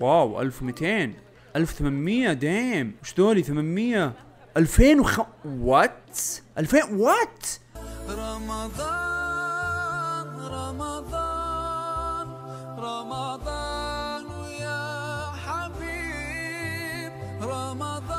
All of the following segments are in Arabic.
واو 1200 1800 ديم وش دولي 800 2005 وات 2000 وات رمضان رمضان رمضان يا حبيب رمضان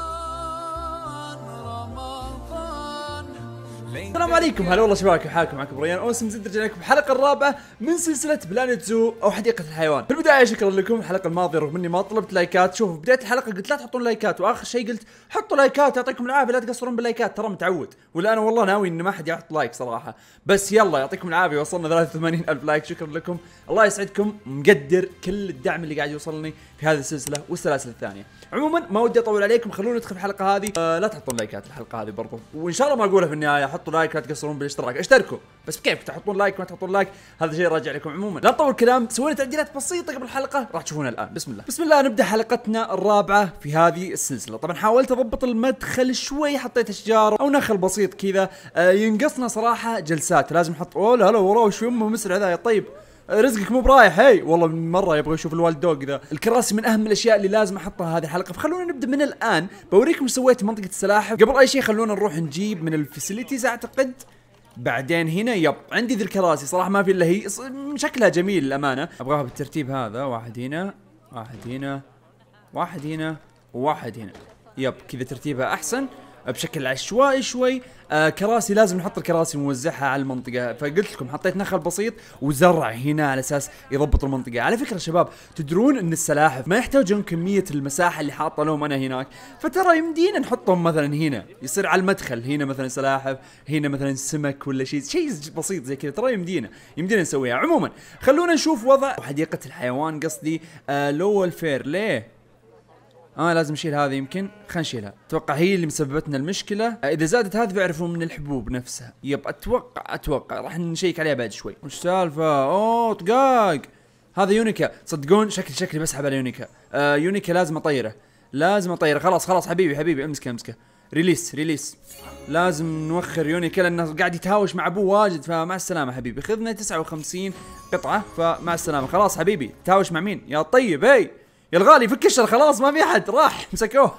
السلام عليكم هلا والله شباب كيف حالكم معكم ريان اوسم زد رجعنا لكم الحلقه الرابعه من سلسله بلانت زو او حديقه الحيوان في البدايه شكرا لكم الحلقه الماضيه رغم اني ما طلبت لايكات شوف بدايه الحلقه قلت لا تحطون لايكات واخر شيء قلت حطوا لايكات يعطيكم العافيه لا تقصرون باللايكات ترى متعود ولا انا والله ناوي ان ما حد يحط لايك صراحه بس يلا يعطيكم العافيه وصلنا 83 الف لايك شكرا لكم الله يسعدكم مقدر كل الدعم اللي قاعد يوصلني في هذه السلسله والسلاسل الثانيه عموما ما ودي اطول عليكم خلونا ندخل الحلقه هذه آه لا تحطون لايكات الحلقه هذه برضو وان شاء الله ما اقولها في النهايه حطوا لايك لا تقصرون بالاشتراك اشتركوا بس كيف تحطون لايك ما تحطون لايك هذا شيء راجع لكم عموما لا نطول الكلام سوينا تعديلات بسيطه قبل الحلقه راح تشوفونها الان بسم الله بسم الله نبدا حلقتنا الرابعه في هذه السلسله طبعا حاولت اضبط المدخل شوي حطيت اشجار او نخل بسيط كذا آه ينقصنا صراحه جلسات لازم نحط اوه لا لا وراه وش يمه مسرع ذا طيب رزقك مو برايح هي والله مره يبغى يشوف الوالد دوغ ذا الكراسي من اهم الاشياء اللي لازم احطها هذه الحلقه فخلونا نبدا من الان بوريكم ايش سويت منطقه السلاحف قبل اي شيء خلونا نروح نجيب من الفاسيلتيز اعتقد بعدين هنا يب عندي ذي الكراسي صراحه ما في الا هي شكلها جميل للامانه ابغاها بالترتيب هذا واحد هنا واحد هنا واحد هنا وواحد هنا يب كذا ترتيبها احسن بشكل عشوائي شوي آه كراسي لازم نحط الكراسي ونوزعها على المنطقه فقلت لكم حطيت نخل بسيط وزرع هنا على اساس يضبط المنطقه على فكره شباب تدرون ان السلاحف ما يحتاجون كميه المساحه اللي حاطه لهم انا هناك فترى يمدينا نحطهم مثلا هنا يصير على المدخل هنا مثلا سلاحف هنا مثلا سمك ولا شيء شيء بسيط زي كذا ترى يمدينا يمدينا نسويها عموما خلونا نشوف وضع حديقه الحيوان قصدي آه لو فير ليه اه لازم اشيل هذه يمكن خلينا نشيلها اتوقع هي اللي مسببتنا المشكله آه، اذا زادت هذه بيعرفوا من الحبوب نفسها يب اتوقع اتوقع راح نشيك عليها بعد شوي وش سالفه اوه طقاق هذا يونيكا صدقون شكلي شكلي بسحب على يونيكا آه يونيكا لازم اطيره لازم اطيره خلاص خلاص حبيبي حبيبي امسكه امسكه ريليس ريليس لازم نوخر يونيكا لانه قاعد يتهاوش مع ابوه واجد فمع السلامه حبيبي خذنا 59 قطعه فمع السلامه خلاص حبيبي تهاوش مع مين يا طيب هي يا الغالي فك الشر خلاص ما في احد راح مسكوه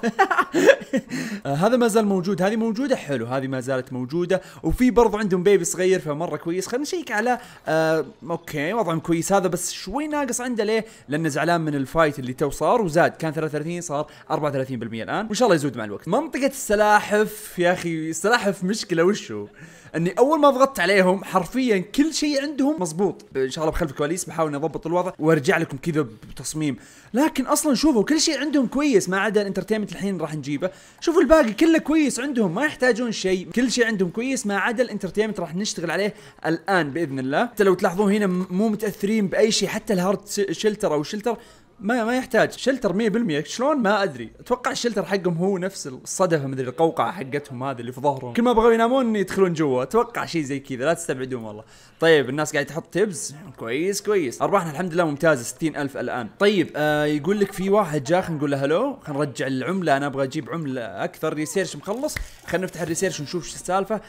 هذا ما زال موجود هذه موجوده حلو هذه ما زالت موجوده وفي برضو عندهم بيبي صغير فمره كويس خلينا نشيك على آه اوكي وضعهم كويس هذا بس شوي ناقص عنده ليه لانه زعلان من الفايت اللي تو صار وزاد كان 33 صار 34% الان وان شاء الله يزود مع الوقت منطقه السلاحف يا اخي السلاحف مشكله وشو اني اول ما ضغطت عليهم حرفيا كل شيء عندهم مزبوط ان شاء الله بخلف الكواليس بحاول اضبط الوضع وارجع لكم كذا بتصميم لكن اصلا شوفوا كل شيء عندهم كويس ما عدا الانترتينمنت الحين راح نجيبه شوفوا الباقي كله كويس عندهم ما يحتاجون شيء كل شيء عندهم كويس ما عدا الانترتينمنت راح نشتغل عليه الان باذن الله حتى لو تلاحظون هنا مو متاثرين باي شيء حتى الهارد شلتر او شلتر ما ما يحتاج شلتر 100% شلون ما ادري اتوقع الشلتر حقهم هو نفس الصدفه مدري القوقعه حقتهم هذه اللي في ظهرهم كل ما بغوا ينامون يدخلون جوا اتوقع شيء زي كذا لا تستبعدون والله طيب الناس قاعد تحط تبز كويس كويس ارباحنا الحمد لله ممتازه 60000 الان طيب آه يقول لك في واحد جاء خلينا نقول له هلو خلينا نرجع العمله انا ابغى اجيب عمله اكثر ريسيرش مخلص خلينا نفتح الريسيرش ونشوف شو السالفه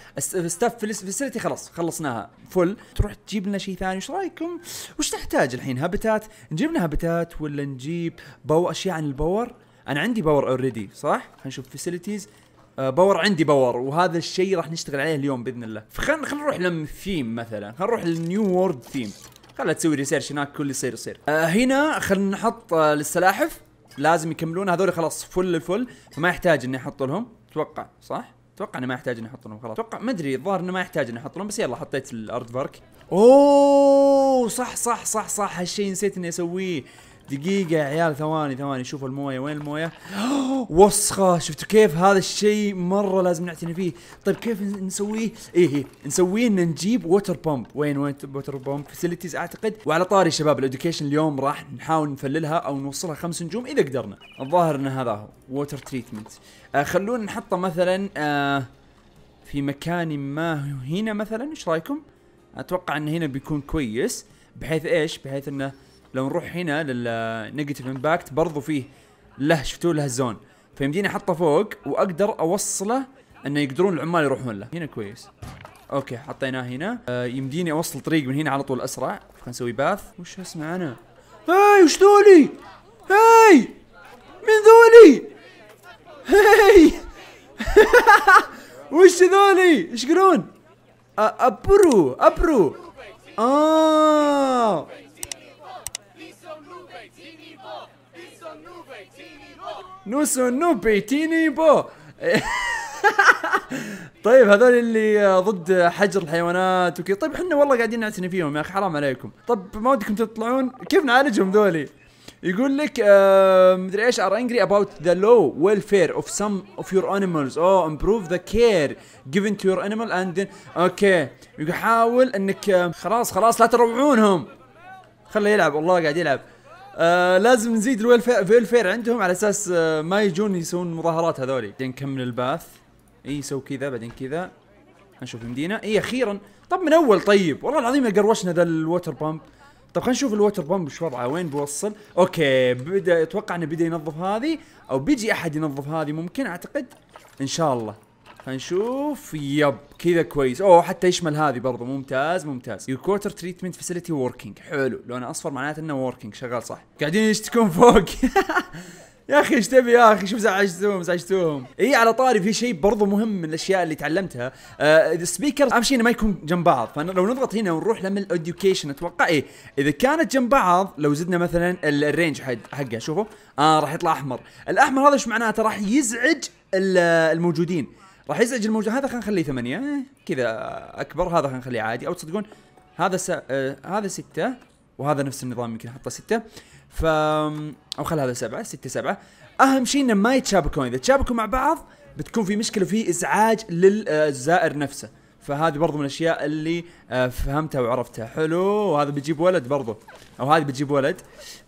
ستاف فيسيلتي خلاص خلصناها فل تروح تجيب لنا شيء ثاني ايش رايكم وش نحتاج الحين هابتات نجيب لنا هابتات ولا نجيب باور اشياء عن الباور انا عندي باور اوريدي صح خلينا نشوف آه، باور عندي باور وهذا الشيء راح نشتغل عليه اليوم باذن الله فخلنا خلينا نروح للثيم مثلا خلينا نروح للنيو وورد ثيم خلها تسوي ريسيرش هناك كل يصير يصير آه هنا خلينا نحط آه للسلاحف لازم يكملون هذول خلاص فل الفل فما يحتاج اني احط لهم اتوقع صح اتوقع انه ما يحتاج اني احط لهم خلاص اتوقع ما ادري الظاهر انه ما يحتاج اني احط لهم بس يلا حطيت الارض فارك اوه صح صح صح صح هالشيء نسيت اني اسويه دقيقة يا عيال ثواني ثواني شوفوا الموية وين الموية؟ وسخة شفتوا كيف هذا الشيء مرة لازم نعتني فيه، طيب كيف نسويه؟ ايه ايه نسويه ان نجيب ووتر بومب، وين وين ووتر بومب فاسيلتيز اعتقد، وعلى طاري شباب الادوكيشن اليوم راح نحاول نفللها او نوصلها خمس نجوم اذا قدرنا، الظاهر ان هذا هو ووتر تريتمنت، آه خلونا نحطه مثلا آه في مكان ما هنا مثلا ايش رايكم؟ اتوقع ان هنا بيكون كويس بحيث ايش؟ بحيث انه لو نروح هنا للنيجاتيف امباكت برضو فيه له شفتوا له الزون فيمديني احطه فوق واقدر اوصله انه يقدرون العمال يروحون له هنا كويس اوكي حطيناه هنا آه يمديني اوصل طريق من هنا على طول اسرع خلينا نسوي باث وش اسمع انا هاي وش ذولي هاي من ذولي هاي وش ذولي ايش يقولون ابرو ابرو اه نو نو بيتيني بو طيب هذول اللي ضد حجر الحيوانات وكذا طيب احنا والله قاعدين نعتني فيهم يا اخي حرام عليكم طب ما ودكم تطلعون كيف نعالجهم ذولي يقول لك آه مدري ايش ار انجري اباوت ذا لو ويلفير اوف سم اوف يور انيمالز او امبروف ذا كير جيفن تو يور انيمال اند اوكي يقول حاول انك آه، خلاص خلاص لا تروعونهم خله يلعب والله قاعد يلعب آه لازم نزيد الويل فير عندهم على اساس آه، ما يجون يسوون مظاهرات هذولي بعدين نكمل الباث اي سو كذا بعدين كذا نشوف المدينه اي اخيرا طب من اول طيب والله العظيم قروشنا ذا الوتر بامب طب خلينا نشوف الوتر بامب وش وضعه وين بيوصل اوكي بدا اتوقع انه بدا ينظف هذه او بيجي احد ينظف هذه ممكن اعتقد ان شاء الله هنشوف يب كذا كويس اوه حتى يشمل هذه برضه ممتاز ممتاز يور كوارتر تريتمنت فاسيلتي وركينج حلو لونه اصفر معناته انه وركينج شغال صح قاعدين يشتكون فوق يا اخي ايش تبي يا اخي شوف زعجتوهم زعجتوهم اي على طاري في شيء برضو مهم من الاشياء اللي تعلمتها السبيكر آه، اهم شيء انه ما يكون جنب بعض فلو نضغط هنا ونروح لما الاديوكيشن اتوقع ايه اذا كانت جنب بعض لو زدنا مثلا الرينج حقها شوفوا اه راح يطلع احمر الاحمر هذا ايش معناته راح يزعج الموجودين راح يزعج الموجة هذا خلينا نخليه ثمانية إيه، كذا اكبر هذا خلينا نخليه عادي او تصدقون هذا س... آه هذا ستة وهذا نفس النظام يمكن احطه ستة ف او خل هذا سبعة ستة سبعة اهم شيء انه ما يتشابكون اذا تشابكوا مع بعض بتكون في مشكلة في ازعاج للزائر نفسه فهذه برضو من الاشياء اللي آه، فهمتها وعرفتها حلو وهذا بيجيب ولد برضو او هذه بتجيب ولد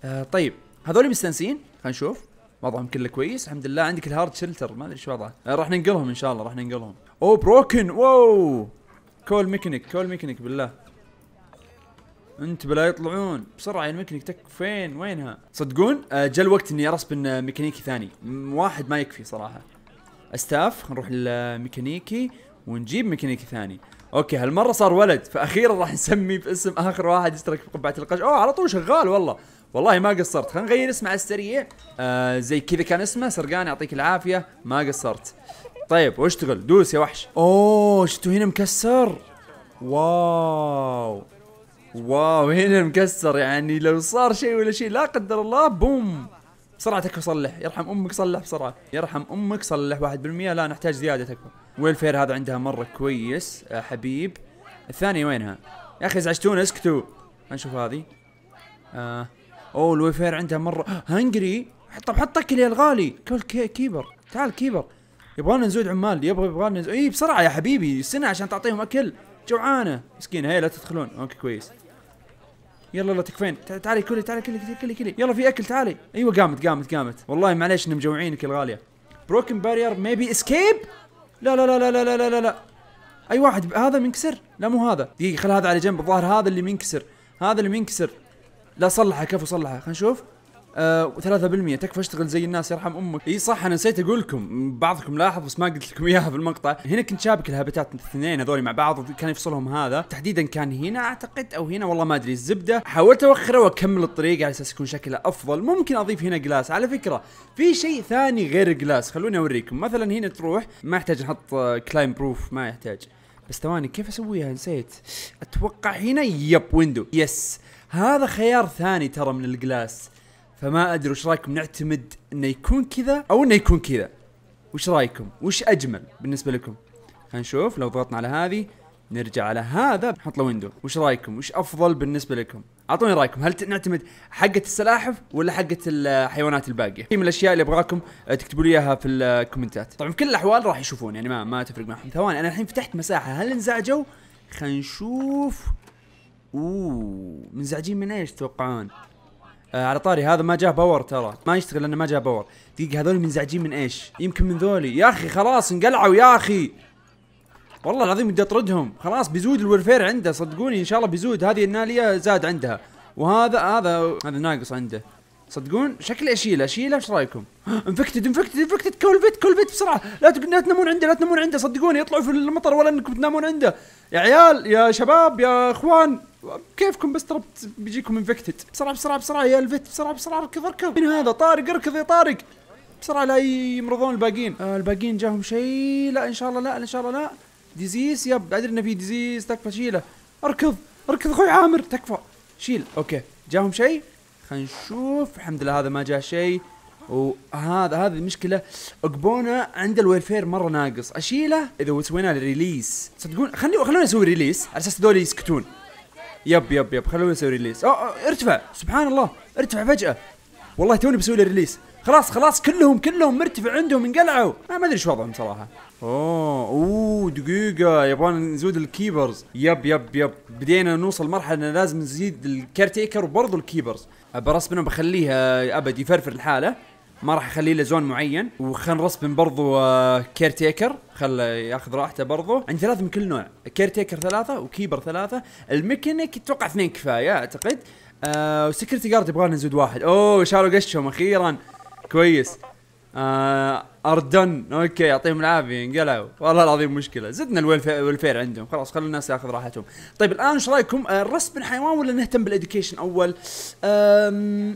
آه طيب هذول مستنسين خلينا نشوف وضعهم كله كويس الحمد لله عندك الهارد شلتر ما ادري ايش وضعه آه، راح ننقلهم ان شاء الله راح ننقلهم اوه بروكن واو كول ميكنيك كول ميكنيك بالله انت بلا يطلعون بسرعه يا الميكانيك تك فين وينها صدقون آه، جاء الوقت اني ارسب ميكانيكي ثاني واحد ما يكفي صراحه استاف نروح للميكانيكي ونجيب ميكانيكي ثاني اوكي هالمره صار ولد فاخيرا راح نسمي باسم اخر واحد يشترك في قبعه القش اوه على طول شغال والله والله ما قصرت خلينا نغير اسمه على السريع آه زي كذا كان اسمه سرقان يعطيك العافيه ما قصرت طيب واشتغل دوس يا وحش اوه شفتوا هنا مكسر واو واو هنا مكسر يعني لو صار شيء ولا شيء لا قدر الله بوم بسرعة تكفى صلح يرحم امك صلح بسرعة يرحم امك صلح 1% لا نحتاج زيادة تكفى ويلفير هذا عندها مرة كويس آه حبيب الثانية وينها يا اخي ازعجتونا اسكتوا نشوف هذه آه اوه الويفير عندها مره هنجري طب اكل يا الغالي كي كيبر تعال كيبر يبغانا نزود عمال يبغى يبغانا نزود اي بسرعه يا حبيبي السنه عشان تعطيهم اكل جوعانه مسكين هي لا تدخلون اوكي كويس يلا يلا تكفين تعالي كلي تعالي كلي كلي كلي يلا في اكل تعالي ايوه قامت قامت قامت والله معليش ان مجوعينك الغاليه بروكن بارير ميبي اسكيب لا لا لا لا لا لا لا لا اي واحد هذا منكسر لا مو هذا دقيقه خل هذا على جنب الظاهر هذا اللي منكسر هذا اللي منكسر لا صلحه كيف صلحه خلينا نشوف آه 3% تكفى اشتغل زي الناس يرحم امك اي صح انا نسيت اقول لكم بعضكم لاحظ بس ما قلت لكم اياها في المقطع هنا كنت شابك الهابتات الاثنين هذول مع بعض وكان يفصلهم هذا تحديدا كان هنا اعتقد او هنا والله ما ادري الزبده حاولت اوخره واكمل الطريق على اساس يكون شكله افضل ممكن اضيف هنا جلاس على فكره في شيء ثاني غير جلاس خلوني اوريكم مثلا هنا تروح ما يحتاج نحط كلايم آه، بروف ما يحتاج بس ثواني كيف اسويها نسيت اتوقع هنا يب ويندو يس هذا خيار ثاني ترى من الجلاس فما ادري وش رايكم نعتمد انه يكون كذا او انه يكون كذا وش رايكم وش اجمل بالنسبه لكم خلينا نشوف لو ضغطنا على هذه نرجع على هذا نحط له ويندو وش رايكم وش افضل بالنسبه لكم اعطوني رايكم هل نعتمد حقه السلاحف ولا حقه الحيوانات الباقيه من الاشياء اللي ابغاكم آه، تكتبوا لي اياها في الكومنتات طبعا في كل الاحوال راح يشوفون يعني ما ما تفرق معهم ثواني انا الحين فتحت مساحه هل انزعجوا خلينا نشوف اوه منزعجين من ايش تتوقعون؟ آه على طاري هذا ما جاه باور ترى ما يشتغل لانه ما جاه باور دقيقه هذول منزعجين من ايش يمكن من ذولي يا اخي خلاص انقلعوا يا اخي والله العظيم بدي اطردهم خلاص بيزود الورفير عنده صدقوني ان شاء الله بيزود هذه الناليه زاد عندها وهذا هذا هذا ناقص عنده صدقون شكلي اشيله اشيله ايش رايكم؟ انفكتد انفكتد انفكتد كل بيت كل بيت بسرعه لا تنامون عنده لا تنامون عنده صدقوني يطلعوا في المطر ولا انكم تنامون عنده يا عيال يا شباب يا اخوان كيفكم بس ترى بيجيكم انفكتد بسرعه بسرعه بسرعه يا الفيت بسرعه بسرعه اركض اركض من هذا طارق اركض يا طارق بسرعه لا يمرضون الباقيين آه الباقيين جاهم شيء لا ان شاء الله لا ان شاء الله لا ديزيز يب ادري انه في ديزيز تكفى شيله اركض اركض اخوي عامر تكفى شيل اوكي جاهم شيء خلينا نشوف الحمد لله هذا ما جاء شيء وهذا هذه المشكله اقبونا عند الويرفير مره ناقص اشيله اذا سوينا له ريليس تصدقون خلني خلونا اسوي ريليس على اساس هذول يسكتون يب يب يب خلونا اسوي ريليس أو, أو ارتفع سبحان الله ارتفع فجاه والله توني بسوي له ريليس خلاص خلاص كلهم كلهم مرتفع عندهم انقلعوا ما ادري ايش وضعهم صراحه اوه اوه دقيقة يبغانا نزود الكيبرز يب يب يب بدينا نوصل مرحلة لازم نزيد الكارتيكر وبرضه الكيبرز برسبن وبخليه ابد يفرفر لحاله ما راح اخليه له زون معين وخل رسبن برضو كير تيكر خله ياخذ راحته برضو عندي ثلاثه من كل نوع كير تيكر ثلاثه وكيبر ثلاثه الميكانيك اتوقع اثنين كفايه اعتقد آه وسكرتي جارد يبغى نزود واحد اوه شالوا قشهم اخيرا كويس آه اردن اوكي يعطيهم العافيه انقلعوا والله العظيم مشكله زدنا الويلفير عندهم خلاص خلي الناس ياخذ راحتهم طيب الان ايش رايكم الرسم آه، الحيوان ولا نهتم بالاديوكيشن اول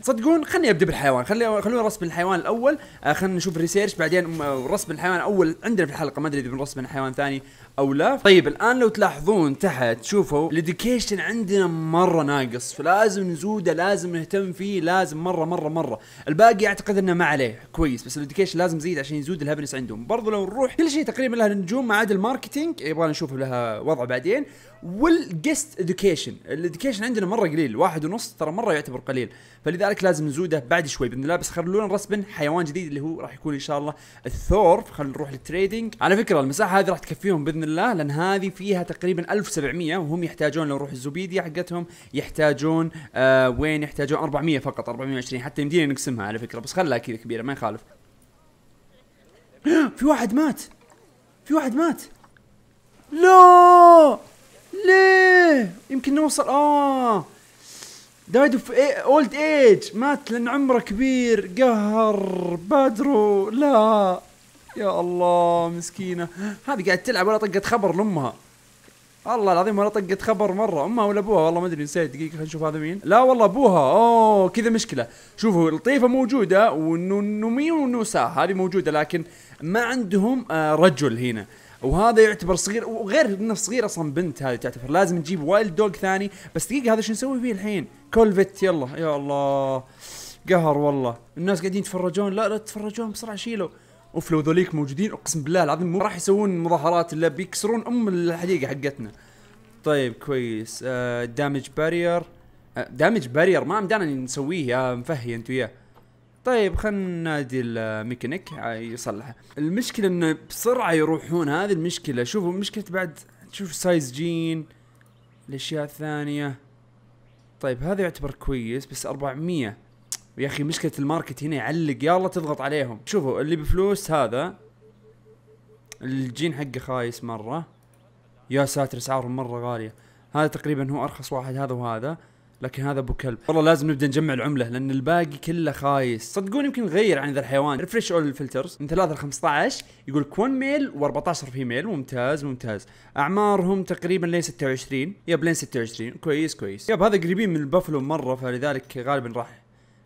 صدقون خلني ابدا بالحيوان خلي خلونا آه، رسم الحيوان الاول خلينا نشوف ريسيرش بعدين رسم الحيوان اول عندنا في الحلقه ما ادري اذا بنرسم حيوان ثاني او لا طيب الان لو تلاحظون تحت شوفوا الاديوكيشن عندنا مره ناقص فلازم نزوده لازم نهتم فيه لازم مره مره مره الباقي اعتقد انه ما عليه كويس بس الادكيشن لازم زيد عشان عشان يزود الهابنس عندهم برضو لو نروح كل شيء تقريبا له نجوم ما عدا الماركتينج يبغى نشوف لها وضع بعدين والجست اديوكيشن الاديوكيشن عندنا مره قليل واحد ونص ترى مره يعتبر قليل فلذلك لازم نزوده بعد شوي باذن الله بس خلونا رسبا حيوان جديد اللي هو راح يكون ان شاء الله الثور خلينا نروح للتريدنج على فكره المساحه هذه راح تكفيهم باذن الله لان هذه فيها تقريبا 1700 وهم يحتاجون لو نروح الزبيديا حقتهم يحتاجون آه وين يحتاجون 400 فقط 420 حتى يمدينا نقسمها على فكره بس خلها كذا كبيره ما يخالف في واحد مات في واحد مات لا ليه يمكن نوصل اه دايد اوف إيه، اولد ايج مات لان عمره كبير قهر بدرو لا يا الله مسكينه هذه قاعد تلعب ولا طقت خبر لامها الله العظيم ولا طقت خبر مره امها ولا ابوها والله ما ادري نسيت دقيقه خلينا نشوف هذا مين لا والله ابوها اوه كذا مشكله شوفوا لطيفه موجوده مين ونوسا هذه موجوده لكن ما عندهم آه، رجل هنا وهذا يعتبر صغير وغير انه صغير اصلا بنت هذه تعتبر لازم نجيب وايلد دوغ ثاني بس دقيقه هذا شو نسوي فيه الحين كولفت يلا يا الله قهر والله الناس قاعدين يتفرجون لا لا تتفرجون بسرعه شيلوا اوف لو ذوليك موجودين اقسم بالله العظيم مو راح يسوون مظاهرات الا بيكسرون ام الحديقه حقتنا طيب كويس آه دامج بارير آه دامج بارير ما مدانا نسويه يا مفهي انت وياه طيب خلينا نادي الميكانيك آه، يصلحه المشكله انه بسرعه يروحون هذه المشكله شوفوا مشكله بعد شوف سايز جين الاشياء الثانيه طيب هذا يعتبر كويس بس 400 يا اخي مشكله الماركت هنا يعلق يلا تضغط عليهم شوفوا اللي بفلوس هذا الجين حقه خايس مره يا ساتر اسعارهم مره غاليه هذا تقريبا هو ارخص واحد هذا وهذا لكن هذا ابو كلب والله لازم نبدا نجمع العمله لان الباقي كله خايس صدقون يمكن نغير عن ذا الحيوان ريفرش اول الفلترز من 3 ل 15 يقول لك 1 ميل و14 فيميل ممتاز ممتاز اعمارهم تقريبا لين 26 يب لين 26 كويس كويس يب هذا قريبين من البافلو مره فلذلك غالبا راح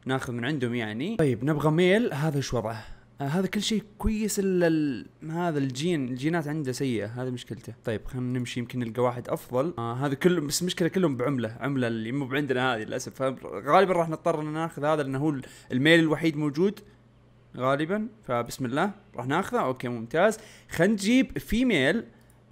ناخذ من عندهم يعني طيب نبغى ميل هذا شو وضعه آه هذا كل شيء كويس الا ال... هذا الجين الجينات عنده سيئه هذه مشكلته طيب خلينا نمشي يمكن نلقى واحد افضل آه هذا كله بس المشكله كلهم بعمله عمله اللي مو عندنا هذه للاسف غالبا راح نضطر ان ناخذ هذا لانه هو الميل الوحيد موجود غالبا فبسم الله راح ناخذه اوكي ممتاز خلينا نجيب فيميل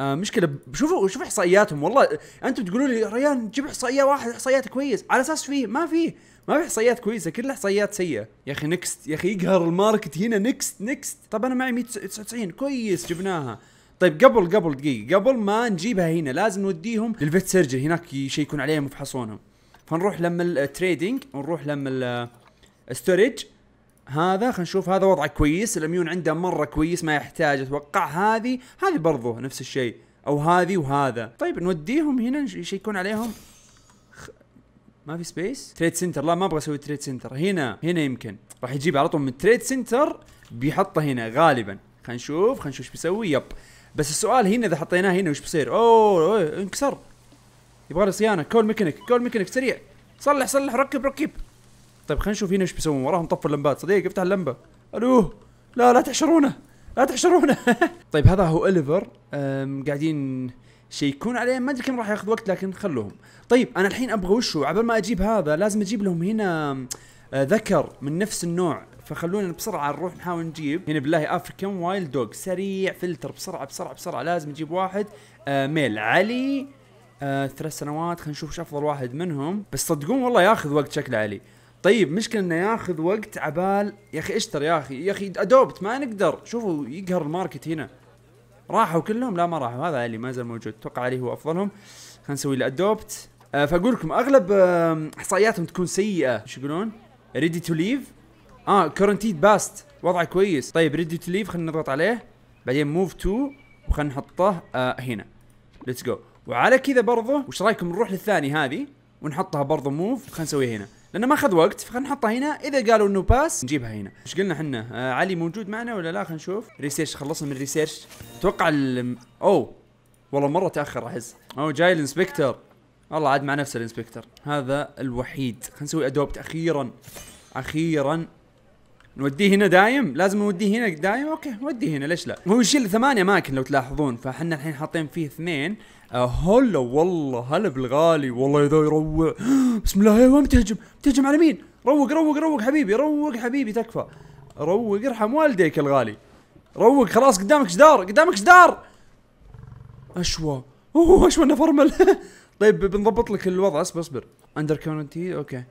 آه، مشكله شوفوا شوفوا احصائياتهم والله انتم تقولوا لي ريان جيب احصائيه واحد احصائيات كويس على اساس فيه ما فيه ما في احصائيات كويسه كل احصائيات سيئه يا اخي نكست يا اخي يقهر الماركت هنا نكست نكست طب انا معي 199 كويس جبناها طيب قبل قبل دقيقه قبل ما نجيبها هنا لازم نوديهم للفيت سيرجر هناك يشيكون عليهم ويفحصونهم فنروح لما التريدنج ونروح لما الستورج هذا خلينا نشوف هذا وضعه كويس الاميون عنده مره كويس ما يحتاج اتوقع هذه هذه برضه نفس الشيء او هذه وهذا طيب نوديهم هنا يشيكون عليهم ما في سبيس تريد سنتر لا ما ابغى اسوي تريد سنتر هنا هنا يمكن راح يجيب على طول من تريد سنتر بيحطه هنا غالبا خلينا نشوف خلينا نشوف ايش بيسوي يب بس السؤال هنا اذا حطيناه هنا وش بيصير اوه, أوه انكسر يبغى له صيانه كول ميكانيك كول ميكانيك سريع صلح صلح ركب ركب طيب خلينا نشوف هنا ايش بيسوون وراهم طفوا اللمبات صديق افتح اللمبه الو لا لا تحشرونه لا تحشرونه طيب هذا هو اليفر قاعدين شيكون عليه ما ادري كم راح ياخذ وقت لكن خلوهم طيب انا الحين ابغى وشو عبر ما اجيب هذا لازم اجيب لهم هنا آه، ذكر من نفس النوع فخلونا بسرعه نروح نحاول نجيب هنا بالله افريكان وايلد دوغ سريع فلتر بسرعه بسرعه بسرعه لازم نجيب واحد آه، ميل علي آه، ثلاث سنوات خلينا نشوف ايش افضل واحد منهم بس صدقون والله ياخذ وقت شكله علي طيب مشكلة انه ياخذ وقت عبال يا اخي اشتر يا اخي يا اخي ادوبت ما نقدر شوفوا يقهر الماركت هنا راحوا كلهم لا ما راحوا هذا اللي ما زال موجود اتوقع عليه هو افضلهم خلينا نسوي له ادوبت أه فاقول لكم اغلب احصائياتهم تكون سيئة ايش يقولون؟ ريدي تو ليف اه كورنتيد باست وضعه كويس طيب ريدي تو ليف خلينا نضغط عليه بعدين موف تو وخلينا نحطه آه هنا ليتس جو وعلى كذا برضه وش رايكم نروح للثاني هذه ونحطها برضه موف خلينا نسويها هنا لانه ما اخذ وقت فخلنا نحطها هنا اذا قالوا انه باس نجيبها هنا ايش قلنا احنا آه علي موجود معنا ولا لا خلينا نشوف ريسيرش خلصنا من الريسيرش اتوقع ال... اوه والله مره تاخر احس اوه جاي الانسبكتر والله عاد مع نفس الانسبكتر هذا الوحيد خلينا نسوي ادوبت اخيرا اخيرا نوديه هنا دايم لازم نوديه هنا دايم اوكي نوديه هنا ليش لا هو يشيل ثمانية اماكن لو تلاحظون فاحنا الحين حاطين فيه اثنين آه، هلا والله هلا بالغالي والله اذا يروع بسم الله إيه، وين بتهجم بتهجم على مين روق روق روق حبيبي روق حبيبي تكفى روق ارحم والديك الغالي روق خلاص قدامك جدار قدامك جدار اشوى اوه اشوى انه فرمل طيب بنضبط لك الوضع اصبر اصبر اندر كونتي اوكي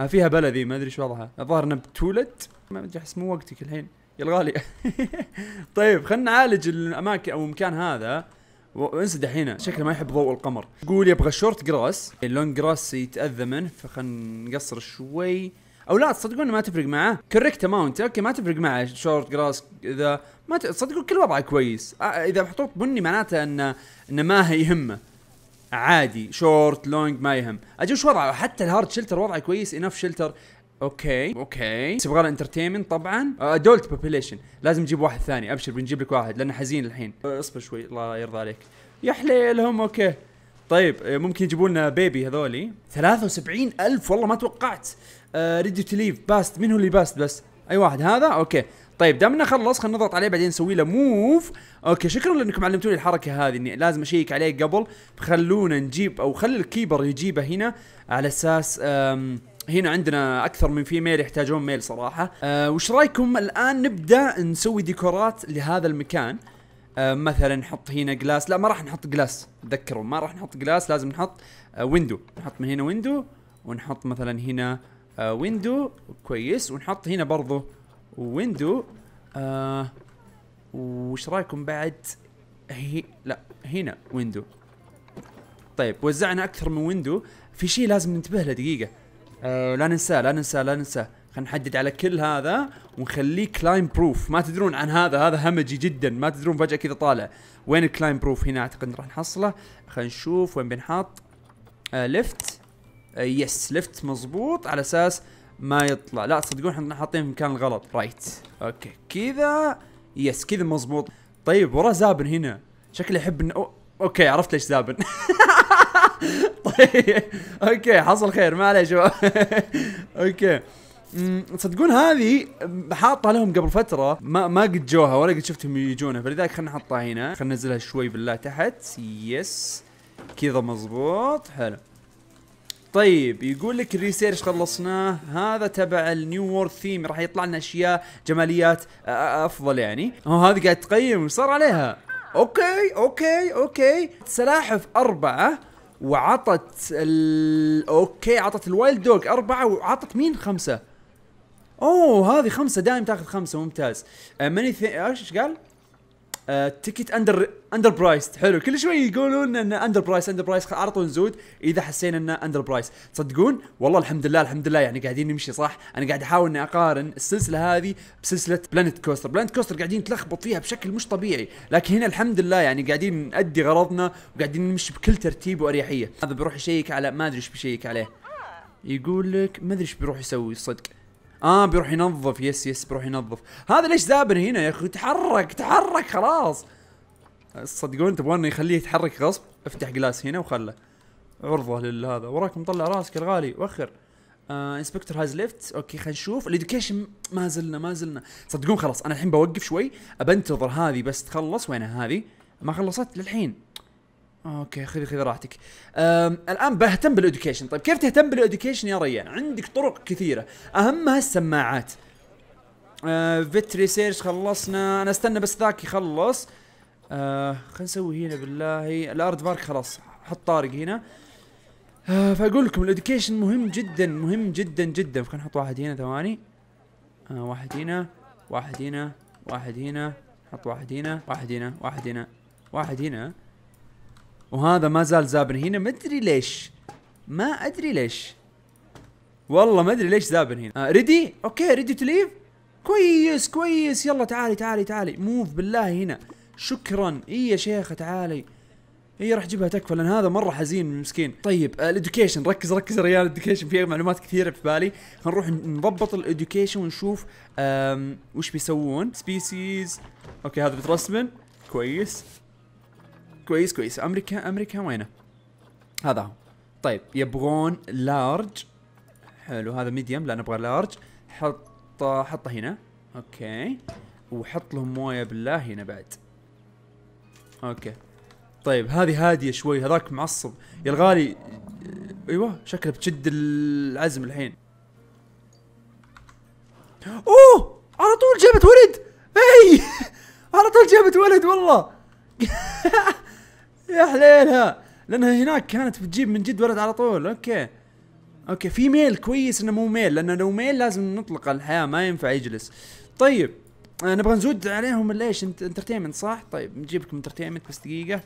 آه، فيها بلدي ما ادري ايش وضعها الظاهر انها بتولد ما ادري احس مو وقتك الحين يا الغالي طيب خلينا نعالج الاماكن او المكان هذا وانسى دحين شكله ما يحب ضوء القمر يقول يبغى شورت جراس اللون جراس يتاذى منه فخلنا نقصر شوي او لا تصدقون ما تفرق معاه كوركت اماونت اوكي ما تفرق معه شورت جراس اذا ما تصدقون كل وضعه كويس آه، اذا محطوط بني معناته انه انه ما يهمه عادي شورت لونج ما يهم اجي وش وضعه حتى الهارد شلتر وضعه كويس انف شلتر اوكي اوكي بس يبغى انترتينمنت طبعا ادولت آه، بوبيليشن لازم نجيب واحد ثاني ابشر بنجيب لك واحد لانه حزين الحين آه، اصبر شوي الله يرضى عليك يا حليلهم اوكي طيب آه، ممكن يجيبوا لنا بيبي هذولي 73 ألف والله ما توقعت ريدي تو ليف باست مين هو اللي باست بس اي واحد هذا اوكي طيب دامنا خلص خلينا نضغط عليه بعدين نسوي له موف اوكي شكرا لانكم علمتوني الحركه هذه اني لازم اشيك عليه قبل خلونا نجيب او خلي الكيبر يجيبه هنا على اساس هنا عندنا اكثر من فيميل يحتاجون ميل صراحه أه وش رايكم الان نبدا نسوي ديكورات لهذا المكان أه مثلا نحط هنا جلاس لا ما راح نحط جلاس تذكروا ما راح نحط جلاس لازم نحط أه ويندو نحط من هنا ويندو ونحط مثلا هنا أه ويندو كويس ونحط هنا برضه ويندو آه وش رايكم بعد هي لا هنا ويندو طيب وزعنا اكثر من ويندو في شيء لازم ننتبه له دقيقه آه لا ننساه لا ننساه لا ننساه خلينا نحدد على كل هذا ونخليه كلايم بروف ما تدرون عن هذا هذا همجي جدا ما تدرون فجاه كذا طالع وين الكلايم بروف هنا اعتقد راح نحصله خلينا نشوف وين بنحط آه ليفت آه يس ليفت مضبوط على اساس ما يطلع لا صدقون احنا حاطين في المكان الغلط رايت اوكي كذا يس كذا مزبوط طيب وراه زابن هنا شكله يحب إن... أو... اوكي عرفت ليش زابن طيب اوكي حصل خير ما عليه شباب اوكي تصدقون هذه حاطها لهم قبل فتره ما ما قد جوها ولا قد شفتهم يجونها فلذلك خلينا نحطها هنا خلينا ننزلها شوي بالله تحت يس كذا مزبوط حلو طيب يقول لك الريسيرش خلصناه هذا تبع النيو وورد ثيم راح يطلع لنا اشياء جماليات افضل يعني هذه قاعد تقيم صار عليها اوكي اوكي اوكي سلاحف اربعه وعطت ال... اوكي عطت الوايلد دوغ اربعه وعطت مين خمسه اوه هذه خمسه دائم تاخذ خمسه ممتاز ماني ايش قال؟ تكت اندر اندر برايس حلو كل شوي يقولون ان اندر برايس اندر برايس على طول نزود اذا حسينا انه اندر برايس تصدقون والله الحمد لله الحمد لله يعني قاعدين نمشي صح انا قاعد احاول اني اقارن السلسله هذه بسلسله بلانت كوستر بلانت كوستر قاعدين نتلخبط فيها بشكل مش طبيعي لكن هنا الحمد لله يعني قاعدين نادي غرضنا وقاعدين نمشي بكل ترتيب واريحيه هذا بروح يشيك على ما ادري ايش بيشيك عليه يقول لك ما ادري ايش بيروح يسوي صدق اه بيروح ينظف يس يس بيروح ينظف هذا ليش زابن هنا يا اخي تحرك تحرك خلاص تصدقون تبغون يخليه يتحرك غصب افتح جلاس هنا وخله عرضه لهذا وراك مطلع راسك الغالي وخر آه انسبكتور هاز ليفت اوكي خلينا نشوف الاديوكيشن ما زلنا ما زلنا صدقون خلاص انا الحين بوقف شوي ابنتظر هذه بس تخلص وينها هذه ما خلصت للحين اوكي خذي خذي راحتك الان بهتم بالادوكيشن طيب كيف تهتم بالادوكيشن يا ريان عندك طرق كثيره اهمها السماعات آه فيت ريسيرش خلصنا انا استنى بس ذاك يخلص آه خلينا نسوي هنا بالله الارد بارك خلاص حط طارق هنا آه فاقول لكم الادوكيشن مهم جدا مهم جدا جدا خلينا نحط واحد هنا ثواني آه واحد هنا واحد هنا واحد هنا حط واحد هنا واحد هنا واحد هنا واحد هنا وهذا ما زال زابن هنا ما ادري ليش ما ادري ليش والله ما ادري ليش زابن هنا آه ريدي اوكي ريدي تو ليف كويس كويس يلا تعالي تعالي تعالي موف بالله هنا شكرا اي يا شيخه تعالي اي راح جيبها تكفى لان هذا مره حزين مسكين طيب الادوكيشن آه، ركز ركز يا ريال الادوكيشن فيها معلومات كثيره في بالي نروح نضبط الادوكيشن ونشوف وش بيسوون سبيسيز اوكي هذا بترسمن كويس كويس كويس امريكا امريكا وينه؟ هذا هو طيب يبغون لارج حلو هذا ميديوم لا نبغى لارج حط حطه هنا اوكي وحط لهم مويه بالله هنا بعد اوكي طيب هذه هاديه شوي هذاك معصب يا الغالي ايوه شكله بتشد العزم الحين اوه على طول جابت ولد اي على طول جابت ولد والله يا حليلها لانها هناك كانت بتجيب من جد ولد على طول اوكي اوكي في ميل كويس انه مو ميل لانه لو ميل لازم نطلق الحياه ما ينفع يجلس طيب آه نبغى نزود عليهم ليش انت انترتينمنت صح طيب نجيب لكم انترتينمنت بس دقيقه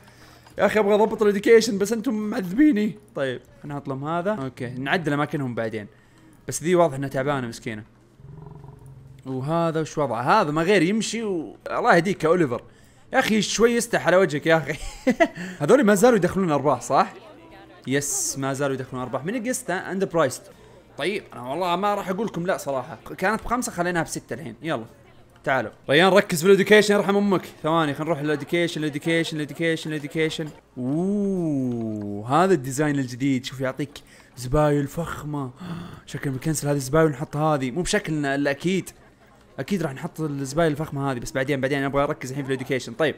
يا اخي ابغى اضبط الاديوكيشن بس انتم معذبيني طيب انا هطلم هذا اوكي نعدل اماكنهم بعدين بس ذي واضح انها تعبانه مسكينه وهذا وش وضعه هذا ما غير يمشي و... الله يهديك يا اوليفر يا اخي شوي يستح على وجهك يا اخي هذول ما زالوا يدخلون ارباح صح؟ يس ما زالوا يدخلون ارباح من قيستا اند برايست طيب انا والله ما راح اقول لكم لا صراحه كانت بخمسه خليناها بسته الحين يلا تعالوا ريان طيب، ركز في الاديوكيشن يرحم امك ثواني خلينا نروح للاديوكيشن الاديوكيشن الاديوكيشن الاديوكيشن اوه هذا الديزاين الجديد شوف يعطيك زبايل فخمه شكل بنكنسل هذه الزبايل ونحط هذه مو بشكلنا الا اكيد اكيد راح نحط الزباله الفخمه هذه بس بعدين بعدين ابغى اركز الحين في الاديوكيشن طيب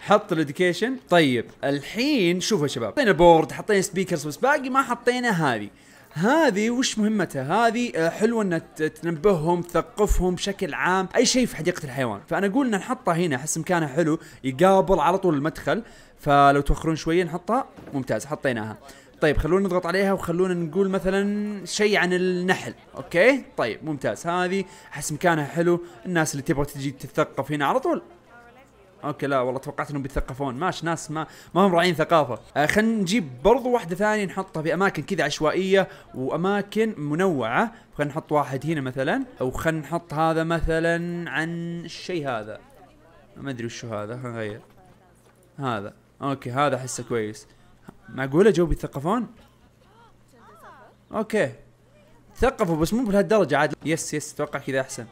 حط الاديوكيشن طيب الحين شوفوا يا شباب حطينا بورد حطينا سبيكرز بس باقي ما حطينا هذه هذه وش مهمتها؟ هذه آه، حلوه انها تنبههم تثقفهم بشكل عام اي شيء في حديقه الحيوان، فانا اقول ان نحطها هنا احس مكانها حلو يقابل على طول المدخل، فلو توخرون شويه نحطها ممتاز حطيناها. طيب خلونا نضغط عليها وخلونا نقول مثلا شيء عن النحل اوكي طيب ممتاز هذه احس مكانها حلو الناس اللي تبغى تجي تتثقف هنا على طول اوكي لا والله توقعت انهم بيتثقفون ماش ناس ما ما هم راعين ثقافه آه خلينا نجيب برضو واحده ثانيه نحطها في اماكن كذا عشوائيه واماكن منوعه خلينا نحط واحد هنا مثلا او خلينا نحط هذا مثلا عن الشيء هذا ما ادري وش هذا خلينا نغير هذا اوكي هذا احسه كويس معقوله جو بيتثقفون؟ اوكي ثقفوا بس مو بهالدرجه عاد يس يس اتوقع كذا احسن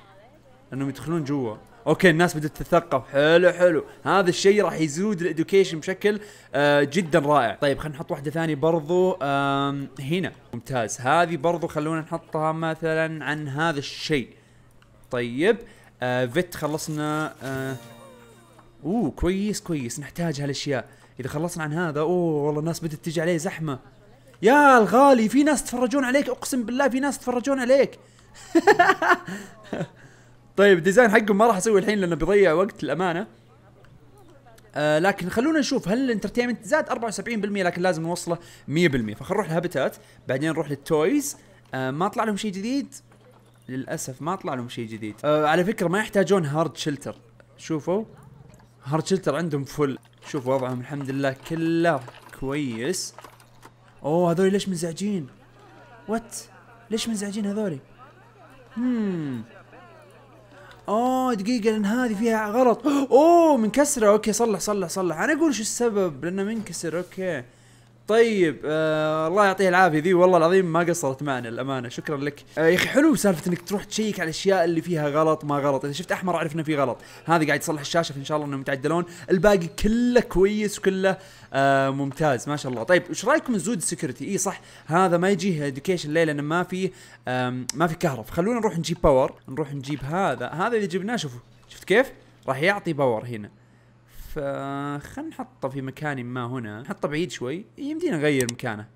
انهم يدخلون جوا اوكي الناس بدات تتثقف حلو حلو هذا الشيء راح يزود الادوكيشن بشكل آه جدا رائع طيب خلينا نحط واحده ثانيه برضو آه هنا ممتاز هذه برضو خلونا نحطها مثلا عن هذا الشيء طيب آه فيت خلصنا آه اوه كويس كويس نحتاج هالاشياء اذا خلصنا عن هذا اوه والله الناس بدت تجي عليه زحمه يا الغالي في ناس تفرجون عليك اقسم بالله في ناس تفرجون عليك طيب ديزاين حقهم ما راح اسوي الحين لانه بيضيع وقت الامانه آه لكن خلونا نشوف هل الانترتينمنت زاد 74% لكن لازم نوصله 100% فخلينا نروح لهابيتات بعدين نروح للتويز آه ما طلع لهم شيء جديد للاسف ما طلع لهم شيء جديد آه على فكره ما يحتاجون هارد شلتر شوفوا هارد شلتر عندهم فل شوف وضعهم الحمد لله كله كويس اوه هذول ليش منزعجين وات ليش منزعجين هذولي هم hmm. اوه دقيقه لان هذه فيها غلط اوه منكسره اوكي صلح صلح صلح انا اقول شو السبب لانه منكسر اوكي طيب آه الله يعطيه العافيه ذي والله العظيم ما قصرت معنا الامانه شكرا لك آه يا اخي حلو سالفه انك تروح تشيك على الاشياء اللي فيها غلط ما غلط اذا شفت احمر عرفنا في غلط هذا قاعد يصلح الشاشه فان شاء الله انهم يتعدلون الباقي كله كويس وكله آه ممتاز ما شاء الله طيب وش رايكم نزود السكيورتي اي صح هذا ما يجيه اديوكيشن ليه لانه ما في ما في كهرب خلونا نروح نجيب باور نروح نجيب هذا هذا اذا جبناه شوفوا شفت كيف راح يعطي باور هنا فخلنا نحطه في مكان ما هنا نحطه بعيد شوي يمدينا نغير مكانه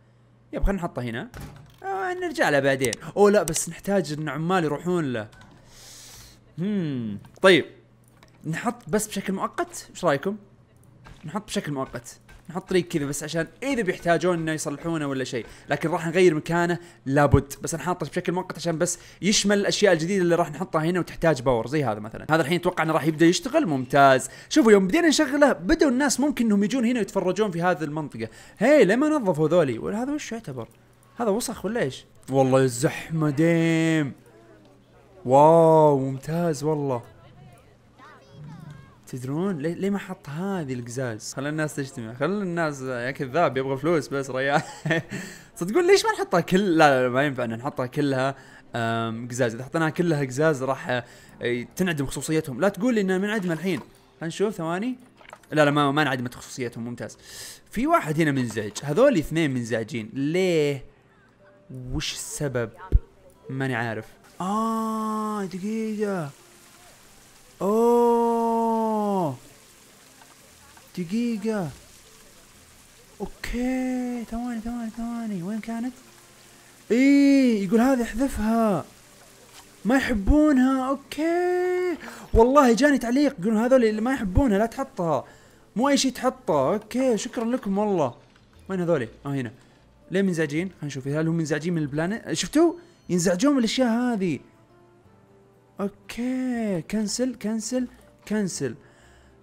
يب خلنا نحطه هنا آه نرجع له بعدين او لا بس نحتاج ان عمال يروحون له هم طيب نحط بس بشكل مؤقت ايش رايكم نحط بشكل مؤقت نحط طريق كذا بس عشان اذا بيحتاجون انه يصلحونه ولا شيء لكن راح نغير مكانه لابد بس انا حاطه بشكل مؤقت عشان بس يشمل الاشياء الجديده اللي راح نحطها هنا وتحتاج باور زي هذا مثلا هذا الحين اتوقع انه راح يبدا يشتغل ممتاز شوفوا يوم بدينا نشغله بدأوا الناس ممكن انهم يجون هنا ويتفرجون في هذه المنطقه هي ليه ما نظفوا ذولي ولا هذا وش يعتبر هذا وسخ ولا ايش والله الزحمه ديم واو ممتاز والله تدرون ليه, ليه ما حط هذه القزاز خلى الناس تجتمع خلى الناس يا يعني كذاب يبغى فلوس بس ريال صدقون ليش ما نحطها كل لا, لا ما ينفع ان نحطها كلها قزاز اذا حطيناها كلها قزاز راح آه، تنعدم خصوصيتهم لا تقول لي انها منعدمه الحين خلينا نشوف ثواني لا لا ما ما انعدمت خصوصيتهم ممتاز في واحد هنا منزعج هذول اثنين منزعجين ليه وش السبب ماني عارف اه دقيقه اوه دقيقة اوكي ثواني ثواني ثواني وين كانت؟ اي يقول هذه احذفها ما يحبونها اوكي والله جاني تعليق يقولون هذول اللي ما يحبونها لا تحطها مو اي شيء تحطه اوكي شكرا لكم والله وين هذول؟ اه هنا ليه منزعجين؟ خلينا نشوف هل هم منزعجين من البلانت شفتوا؟ ينزعجون من الاشياء هذه اوكي كنسل كنسل كنسل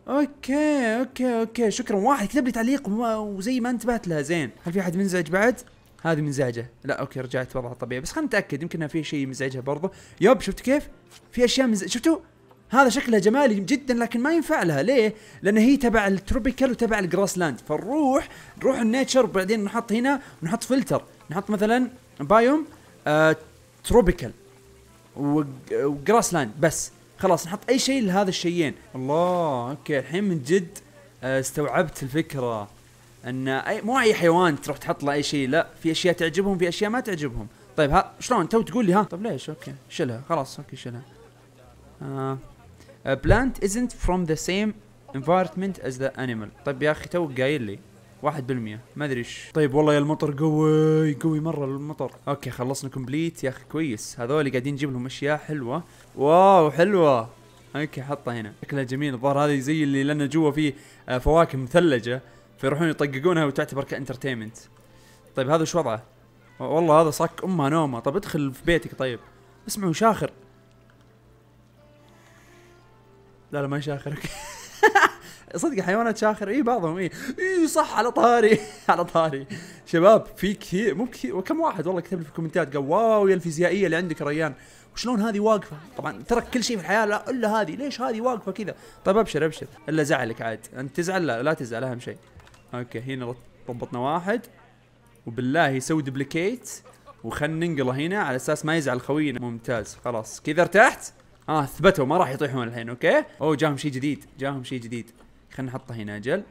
اوكي اوكي اوكي شكرا واحد كتب لي تعليق وزي ما انتبهت له زين هل في احد منزعج بعد هذه منزعجه لا اوكي رجعت وضعها الطبيعي بس خلينا نتاكد يمكن في شيء مزعجها برضه يب شفت كيف في اشياء مزعج شفتوا هذا شكلها جمالي جدا لكن ما ينفع لها ليه؟ لان هي تبع التروبيكال وتبع الجراس لاند فنروح نروح النيتشر وبعدين نحط هنا ونحط فلتر نحط مثلا بايوم آه تروبيكال وجراس لاند بس خلاص نحط اي شيء لهذا الشيئين الله اوكي الحين من جد آه، استوعبت الفكره ان أي مو اي حيوان تروح تحط له اي شيء لا في اشياء تعجبهم في اشياء ما تعجبهم طيب ها شلون تو تقول لي ها طيب ليش اوكي شلها خلاص اوكي شلها بلانت ازنت فروم ذا سيم انفايرمنت از ذا انيمال طيب يا اخي تو قايل لي واحد بالمية ما ادري ايش طيب والله يا المطر قوي قوي مرة المطر اوكي خلصنا كومبليت يا اخي كويس هذول قاعدين نجيب لهم اشياء حلوة واو حلوة اوكي حطها هنا شكلها جميل الظاهر هذه زي اللي لنا جوا فيه آه، فواكه مثلجة فيروحون يطققونها وتعتبر كانترتينمنت طيب هذا شو وضعه؟ والله هذا صك امها نومه طيب ادخل في بيتك طيب اسمعوا شاخر لا لا ما شاخر صدق حيوانات شاخر اي بعضهم اي اي صح على طاري على طاري شباب في كثير مو كثير كم واحد والله كتب لي في الكومنتات قال واو يا الفيزيائيه اللي عندك ريان وشلون هذه واقفه طبعا ترك كل شيء في الحياه لا الا هذه ليش هذه واقفه كذا طيب ابشر ابشر الا زعلك عاد انت تزعل لا لا تزعل اهم شيء اوكي هنا ضبطنا واحد وبالله يسوي دبليكيت وخل ننقله هنا على اساس ما يزعل خوينا ممتاز خلاص كذا ارتحت اه ثبتوا ما راح يطيحون الحين اوكي اوه جاهم شيء جديد جاهم شيء جديد خلينا نحطه هنا اجل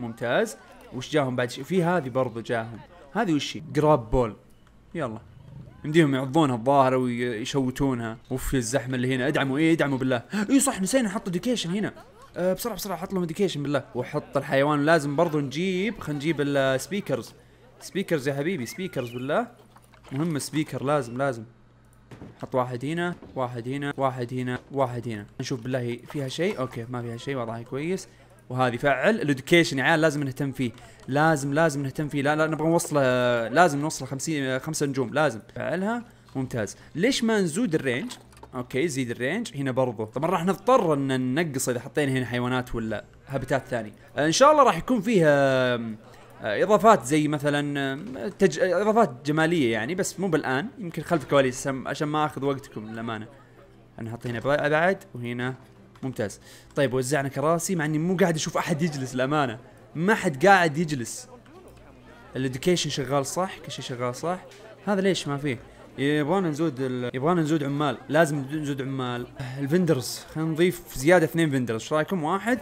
ممتاز وش جاهم بعد في هذه برضو جاهم هذه وش هي؟ جراب بول يلا يمديهم يعضونها الظاهر ويشوتونها اوف يا الزحمه اللي هنا ادعموا ايه ادعموا بالله اي صح نسينا نحط اديوكيشن هنا أه بسرعه بسرعه حط لهم اديوكيشن بالله وحط الحيوان لازم برضو نجيب خلينا نجيب السبيكرز سبيكرز يا حبيبي سبيكرز بالله مهم سبيكر لازم لازم حط واحد هنا واحد هنا واحد هنا واحد هنا نشوف بالله فيها شيء اوكي ما فيها شيء وضعها كويس وهذه فعل الادوكيشن يا عيال لازم نهتم فيه لازم لازم نهتم فيه لا لا نبغى نوصله لازم نوصله 50 خمس نجوم لازم فعلها ممتاز ليش ما نزود الرينج اوكي زيد الرينج هنا برضه طبعا راح نضطر ان ننقص اذا حطينا هنا حيوانات ولا هابتات ثاني ان شاء الله راح يكون فيها آه، اضافات زي مثلا آه، تج... آه، اضافات جماليه يعني بس مو بالان يمكن خلف الكواليس عشان ما اخذ وقتكم للامانه انا حاط هنا بعد وهنا ممتاز طيب وزعنا كراسي مع اني مو قاعد اشوف احد يجلس للامانه ما حد قاعد يجلس الاديوكيشن شغال صح كل شيء شغال صح هذا ليش ما فيه يبغانا نزود ال... يبغانا نزود عمال لازم نزود عمال الفندرز خلينا نضيف زياده اثنين فندرز ايش رايكم واحد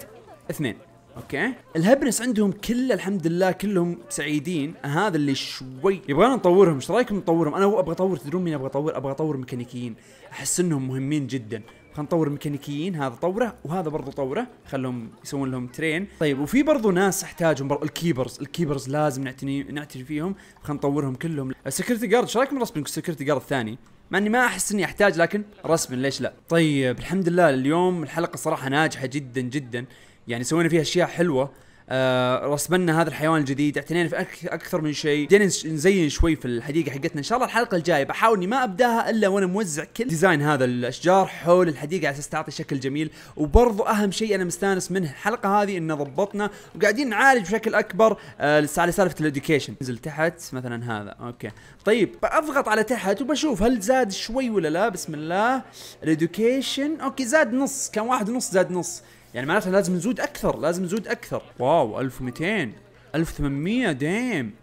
اثنين اوكي الهبنس عندهم كل الحمد لله كلهم سعيدين هذا اللي شوي يبغانا نطورهم ايش رايكم نطورهم انا ابغى اطور تدرون مين ابغى اطور ابغى اطور ميكانيكيين احس انهم مهمين جدا خلينا نطور ميكانيكيين هذا طوره وهذا برضو طوره خلهم يسوون لهم ترين طيب وفي برضو ناس احتاجهم برضو الكيبرز الكيبرز لازم نعتني نعتني فيهم خلينا نطورهم كلهم السكيورتي جارد ايش رايكم نرسم السكيورتي جارد الثاني مع اني ما احس اني احتاج لكن رسم ليش لا طيب الحمد لله اليوم الحلقه صراحه ناجحه جدا جدا يعني سوينا فيها اشياء حلوه آه رسمنا هذا الحيوان الجديد اعتنينا في أك اكثر من شيء بدينا نزين شوي في الحديقه حقتنا ان شاء الله الحلقه الجايه بحاول اني ما ابداها الا وانا موزع كل ديزاين هذا الاشجار حول الحديقه على اساس تعطي شكل جميل وبرضو اهم شيء انا مستانس منه الحلقه هذه انه ضبطنا وقاعدين نعالج بشكل اكبر آه على سالفه الاديوكيشن نزل تحت مثلا هذا اوكي طيب بضغط على تحت وبشوف هل زاد شوي ولا لا بسم الله الاديوكيشن اوكي زاد نص كان واحد ونص زاد نص يعني معناته لازم نزود اكثر لازم نزود اكثر واو 1200 1800 ديم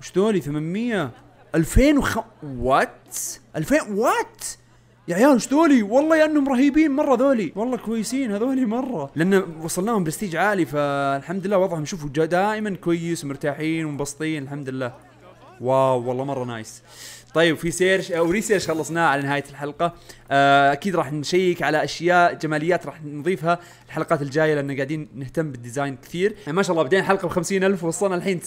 وش ذولي 800 2000 وخ... وات 2000 وات يا عيال وش ذولي والله انهم رهيبين مره ذولي والله كويسين هذولي مره لان وصلناهم برستيج عالي فالحمد لله وضعهم شوفوا دائما كويس ومرتاحين ومبسطين الحمد لله واو والله مره نايس طيب في سيرش او ريسيرش خلصناه على نهايه الحلقه آه، اكيد راح نشيك على اشياء جماليات راح نضيفها الحلقات الجايه لان قاعدين نهتم بالديزاين كثير يعني ما شاء الله بدينا الحلقه ب ألف وصلنا الحين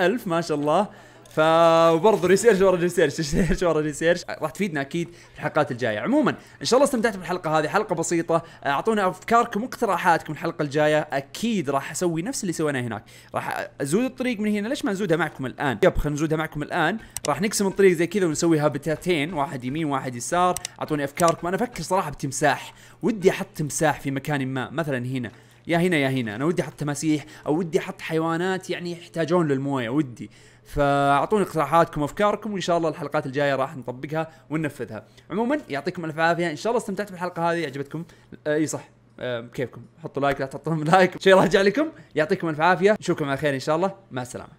ألف ما شاء الله فبرضه ريسيرش ورا ريسيرش ريسيرش ورا ريسيرش راح تفيدنا اكيد في الحلقات الجايه عموما ان شاء الله استمتعتوا بالحلقه هذه حلقه بسيطه اعطونا افكاركم واقتراحاتكم الحلقه الجايه اكيد راح اسوي نفس اللي سويناه هناك راح ازود الطريق من هنا ليش ما نزودها معكم الان يب خلينا نزودها معكم الان راح نقسم الطريق زي كذا ونسوي هابتاتين واحد يمين واحد يسار اعطوني افكاركم انا افكر صراحه بتمساح ودي احط تمساح في مكان ما مثلا هنا يا هنا يا هنا انا ودي احط تماسيح او ودي احط حيوانات يعني يحتاجون للمويه ودي فاعطوني اقتراحاتكم وافكاركم وان شاء الله الحلقات الجايه راح نطبقها وننفذها عموما يعطيكم الف عافيه ان شاء الله استمتعتوا بالحلقه هذه عجبتكم آه، اي صح بكيفكم آه، حطوا لايك لا تحطون لايك شيء راجع لكم يعطيكم الف عافيه نشوفكم على خير ان شاء الله مع السلامه